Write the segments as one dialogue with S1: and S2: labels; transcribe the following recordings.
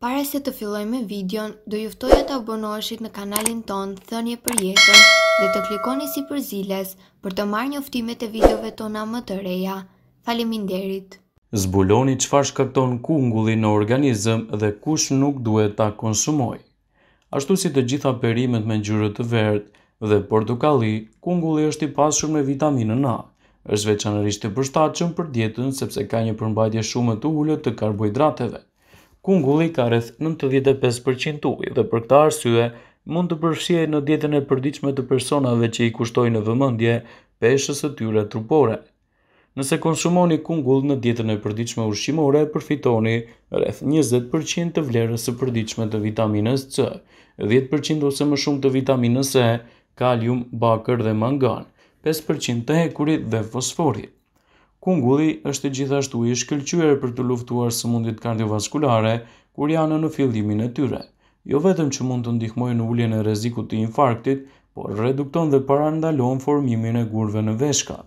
S1: Pare se të filloj me videon, do e të abonoheshit në kanalin ton Thënje për jetën dhe të klikoni si për ziles për të marrë njoftimet e videove tona më të reja. Faleminderit! Zbuloni qëfar shkakton kungulli në organizëm dhe kush nuk duhet ta konsumoj. Ashtu si të gjitha perimet me gjyrët të vertë dhe portukali, kungulli është i pasur me vitaminën A, është veçanërisht të përshtachëm për djetën sepse ka një përmbajtje shumë të ullët të karbohidrateve. Kungulli ka rreth 95% ujë dhe për këtë arsye mund të përfshihet në dietën e përditshme të personave që i kushtojnë vëmendje peshës së tyre trupore. Nëse konsumoni kungull në dietën e përditshme ushqimore, përfitoni rreth 20% të vlerës së përditshme të vitaminës C, 10% ose më shumë të vitaminës E, kalium, bakër dhe mangan, 5% të hekurit dhe fosforit. Kungulli është gjithashtu i shkëlqyer për të luftuar sëmundjet kardiovaskulare kur janë në fillimin e tyre. Jo vetëm që mund të ndihmojë në uljen e rrezikut të infarktit, por redukton dhe parandalon formimin e gurve në veshka.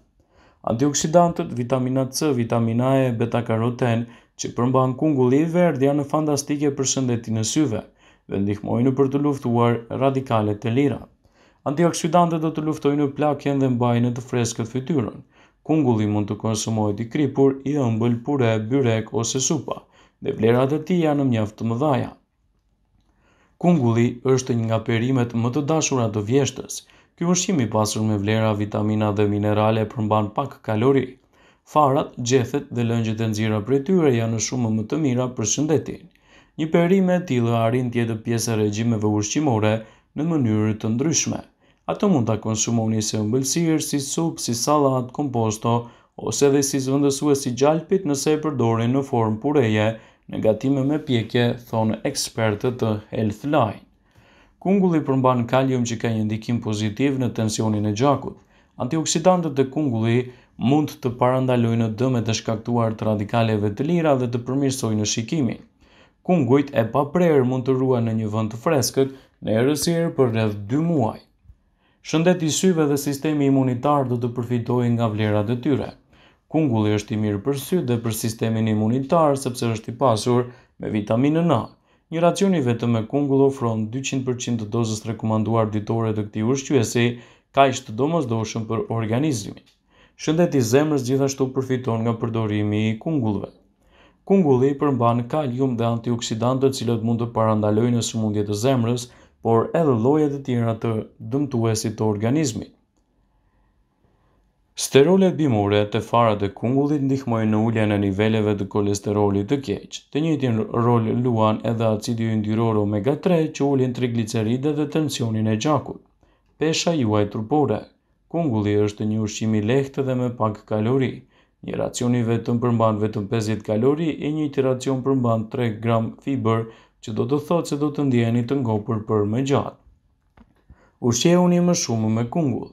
S1: Antioksidantët, vitamina C, vitamina E, beta-karoten, që përmban kungulli i verdhë janë fantastike për shëndetin e syve dhe ndihmojnë për të luftuar radikalet të lira. Antioksidantët do të luftojnë plakjen dhe mbajnë të freskët fytyrën kungulli mund të konsumohet i kripur, i ëmbël, pure, byrek ose supa, dhe vlerat e tij janë në mjaft të mëdha. Kungulli është një nga perimet më të dashura të vjeshtës. Ky ushqim i pasur me vlera vitamina dhe minerale përmban pak kalori. Farat, gjethet dhe lëngjet e për prej tyre janë shumë më të mira për shëndetin. Një perime e tillë arrin pjesë e regjimeve ushqimore në mënyrë të ndryshme ato mund të konsumoni se umbëlsirë, si supë, si salatë, komposto, ose dhe si zvëndësue si gjalpit nëse e përdori në formë pureje, në gatime me pjekje, thonë ekspertët të Healthline. Kungulli përmban kalium që ka një ndikim pozitiv në tensionin e gjakut. Antioksidantët e kungulli mund të parandalojnë në dëmet të shkaktuar të radikaleve të lira dhe të përmirsojnë në shikimin. Kungujt e paprerë mund të ruaj në një vënd të freskët në erësirë për rreth 2 muaj. Shëndeti i syve dhe sistemi imunitar do të përfitoj nga vlera e tyre. Kungulli është i mirë për sy dhe për sistemin imunitar sepse është i pasur me vitaminën A. Një racion vetëm me kungull ofron 200% të e rekomanduar ditore të këtij ushqyesi, kaq të domosdoshëm për organizmin. Shëndeti i zemrës gjithashtu përfiton nga përdorimi i kungullve. Kungulli përmban kalium dhe antioksidantë të cilët mund të parandalojnë sëmundjet e zemrës por edhe llojet e tjera të dëmtuesit të organizmit. Sterolet bimore të farat e kungullit ndihmojnë në ulja në niveleve të kolesterolit të keqë. Të njëtin rol luan edhe acidi ndyror omega-3 që ulin trigliceride dhe tensionin e gjakut. Pesha juaj trupore Kungulli është një ushqimi lehtë dhe me pak kalori. Një racion i vetëm përmban vetëm 50 kalori e një të racion përmban 3 gram fiber që do të thotë se do të ndjeni të ngopur për më gjatë. Ushqeu më shumë me kungull.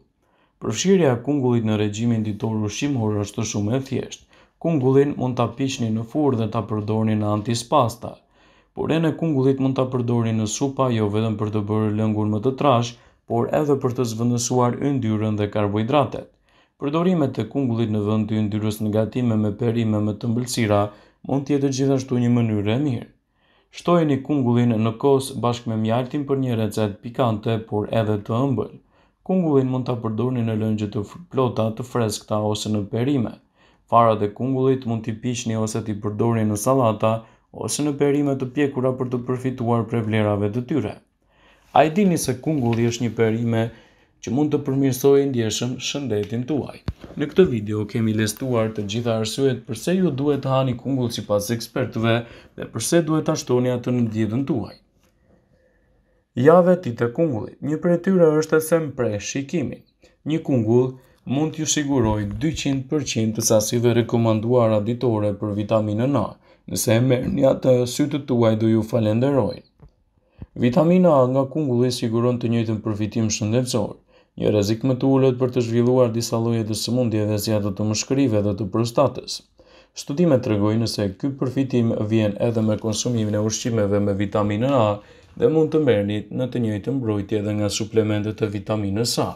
S1: Përfshirja e kungullit në regjimin ditor ushqimor është të shumë e thjeshtë. Kungullin mund ta piqni në furrë dhe ta përdorni në antispasta. Por në kungullit mund ta përdorni në supa jo vetëm për të bërë lëngun më të trash, por edhe për të zvendësuar yndyrën dhe karbohidratet. Përdorimet e kungullit në vend të yndyrës në gatime me perime më të ëmbëlsira mund të jetë gjithashtu një mënyrë e mirë. Shtoj një kungullin në kos bashkë me mjaltin për një recet pikante, por edhe të ëmbël. Kungullin mund të përdurni në lëngje të plota, të freskta ose në perime. Fara dhe kungullit mund t'i pishni ose t'i përdurni në salata, ose në perime të pjekura për të përfituar prej vlerave të tyre. A i dini se kungulli është një perime që që mund të përmirësojë ndjeshëm shëndetin tuaj. Në këtë video kemi listuar të gjitha arsyet pse ju duhet të hani kungull sipas ekspertëve dhe pse duhet ta shtoni atë në dietën tuaj. Ja ti të kungullit. Një e tyre është se pre shikimi. Një kungull mund t'ju siguroj 200% të sasive rekomanduara ditore për vitaminën A. Nëse e mërë një atë sytë të tuaj do ju falenderojnë. Vitamina A nga kungulli siguron të njëjtën përfitim shëndetësor një rezik më të ulët për të zhvilluar disa lloje të sëmundjeve si ato të mushkërive dhe të prostatës. Studimet tregojnë se ky përfitim vjen edhe me konsumimin e ushqimeve me vitaminë A dhe mund të mërnit në të njëjtën mbrojtje edhe nga suplementet të vitaminës A.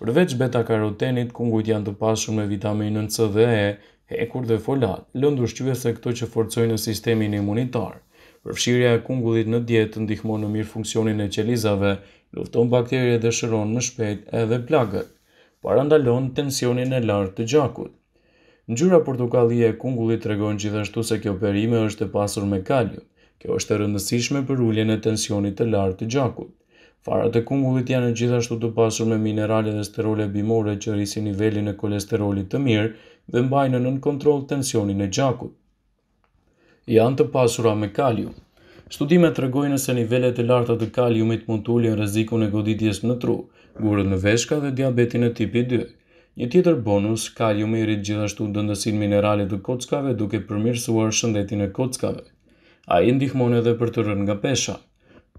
S1: Përveç beta-karotenit, kungujt janë të pasur me vitaminën C dhe E, hekur dhe folat, lëndu shqyve se këto që forcojnë në sistemin imunitarë. Përfshirja e kungullit në dietë ndihmon në mirë funksionin e qelizave, lufton bakterie dhe shëron më shpejt edhe plagët, para ndalon tensionin e lartë të gjakut. Ngjyra portokallie e kungullit tregon gjithashtu se kjo perime është e pasur me kalium. Kjo është e rëndësishme për uljen e tensionit të lartë të gjakut. Farat e kungullit janë gjithashtu të pasur me minerale dhe sterole bimore që rrisin nivelin e kolesterolit të mirë dhe mbajnë në nën kontrol tensionin e gjakut janë të pasura me kalium. Studime të regojnë se nivellet e larta të kaliumit mund të ullin reziku e goditjes në tru, gurët në veshka dhe diabetin e tipi 2. Një tjetër bonus, kalium i rritë gjithashtu dëndësin mineralit të kockave duke përmirësuar shëndetin e kockave. A i ndihmon edhe për të rënë nga pesha.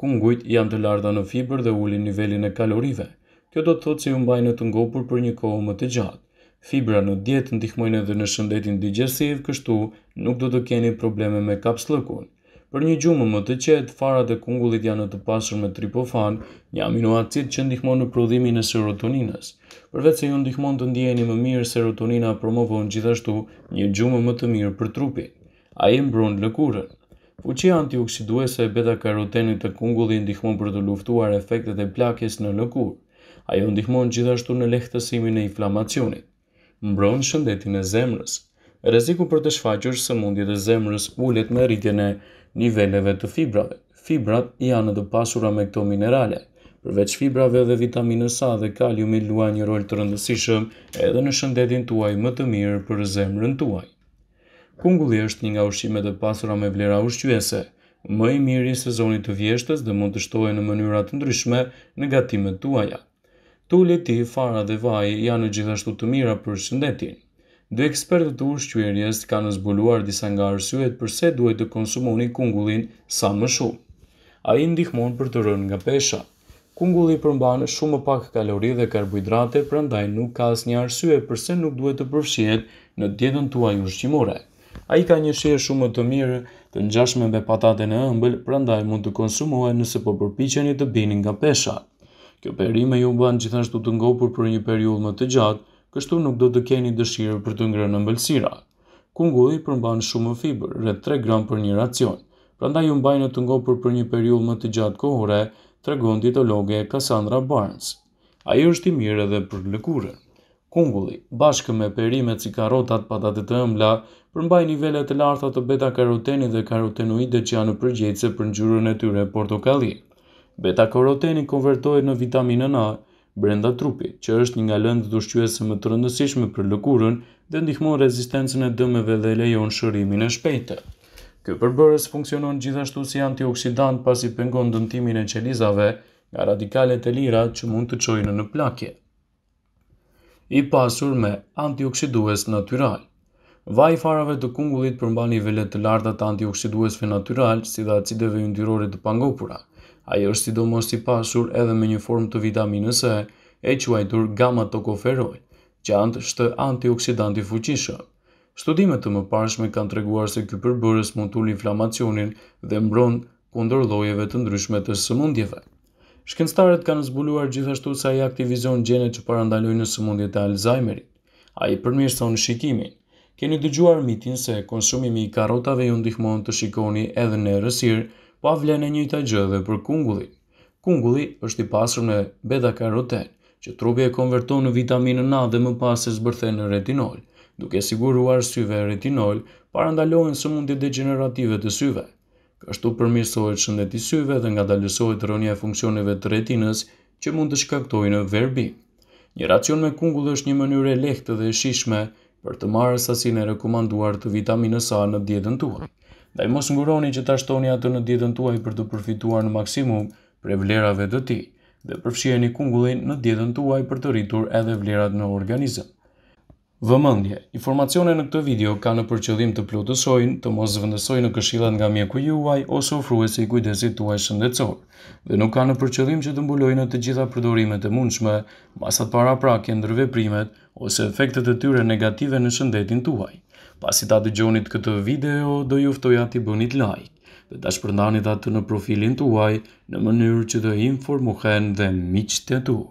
S1: Kungujt janë të larta në fiber dhe ullin nivellin e kalorive. Kjo do të thotë si ju mbajnë të ngopur për një kohë më të gjatë. Fibra në dietë ndihmojnë edhe në shëndetin digestiv, kështu nuk do të keni probleme me lëkun. Për një gjumë më të qetë, farat e kungullit janë të pasur me tripofan, një aminoacid që ndihmon në prodhimin e serotoninës. Përveç se ju ndihmon të ndjeheni më mirë, serotonina promovon gjithashtu një gjumë më të mirë për trupin. Ai mbron lëkurën. Fuqia antioksiduese e beta-karotenit të kungullit ndihmon për të luftuar efektet e plakjes në lëkurë. Ajo ndihmon gjithashtu në lehtësimin e inflamacionit mbron shëndetin e zemrës. Rreziku për të shfaqur sëmundjet e zemrës ulet me rritjen e niveleve të fibrave. Fibrat janë të pasura me këto minerale. Përveç fibrave dhe vitaminës A dhe kaliumi luajnë një rol të rëndësishëm edhe në shëndetin tuaj më të mirë për zemrën tuaj. Kungulli është një nga ushqimet e pasura me vlera ushqyese, më i miri i sezonit të vjeshtës dhe mund të shtojë në mënyra të ndryshme në gatimet tuaja. Tullit ti, fara dhe vaj janë gjithashtu të mira për shëndetin. Dhe ekspertët u shqyërjes kanë zbuluar disa nga arsyet përse duhet të konsumoni kungullin sa më shumë. A i ndihmon për të rënë nga pesha. Kungulli përmban shumë pak kalori dhe karbohidrate, prandaj nuk ka asnjë arsye përse nuk duhet të përfshihet në dietën tuaj ushqimore. Ai ka një shije shumë të mirë të ngjashme me patatën e ëmbël, prandaj mund të konsumohet nëse po përpiqeni të bini nga peshat. Kjo perime ju banë gjithashtu të ngopur për një periull më të gjatë, kështu nuk do të keni dëshirë për të ngrënë mbëlsira. Kungulli përmban shumë fiber, rrët 3 gram për një racion. Pranda ju mbajnë të ngopur për një periull më të gjatë kohore, tregon ditologe Cassandra Barnes. Ajo është i mirë edhe për lëkurën. Kungulli, bashkë me perimet si karotat, patatet të ëmbla, përmbaj nivellet të larta të beta-karoteni dhe karotenoide që janë përgjegjëse për ngjyrën e tyre portokallie. Beta-karoteni konvertohet në vitaminën A brenda trupit, që është një nga lëndët ushqyese më të rëndësishme për lëkurën dhe ndihmon rezistencën e dëmeve dhe lejon shërimin e shpejtë. Ky përbërës funksionon gjithashtu si antioksidant pasi pengon dëmtimin e qelizave nga radikalet e lira që mund të qojnë në plakje. I pasur me antioksidues natural Vaj farave të kungullit përmba nivellet të larta të natural si dhe acideve yndyrore të pangopura – Ajo është sidomos i pasur edhe me një formë të vitaminës E, e quajtur gamma tokoferol, që është shtë antioksidanti fuqishëm. Studimet të mëparshme kanë treguar se ky përbërës mund të ul inflamacionin dhe mbron kundër llojeve të ndryshme të sëmundjeve. Shkencëtarët kanë zbuluar gjithashtu se ai aktivizon gjenet që parandalojnë në sëmundje të Alzheimerit. Ai përmirëson shikimin. Keni dëgjuar mitin se konsumimi i karrotave ju ndihmon të shikoni edhe në errësirë? pa vlen e njëjta gjë për kungullin. Kungulli është i pasur me beta karoten, që trupi e konverton në vitaminën A dhe më pas e zbërthe në retinol, duke siguruar syve e retinol para ndalohen sëmundjet degenerative të syve. Kështu përmirësohet shëndeti syve dhe ngadalësohet rënia e funksioneve të retinës që mund të shkaktojnë verbi. Një racion me kungull është një mënyrë lehtë dhe e shishme për të marrë sasinë e rekomanduar të vitaminës A në dietën tuaj dhe i mos nguroni që ta shtoni atë në dietën tuaj për të përfituar në maksimum prej vlerave të ti, dhe përfshjeni kungullin në dietën tuaj për të rritur edhe vlerat në organizëm. Vëmendje, informacione në këtë video kanë për qëllim të plotësojnë, të mos zëvendësojnë në këshillat nga mjeku juaj ose ofruesi i kujdesit tuaj shëndetësor, dhe nuk kanë për qëllim që të mbulojnë të gjitha përdorimet e mundshme, masat paraprake ndër veprimet ose efektet e tyre negative në shëndetin tuaj. Pasi ta gjonit këtë video, do juftoja t'i bënit like dhe ta shpërndani atë në profilin të uaj në mënyrë që të informohen dhe miqtë të tu.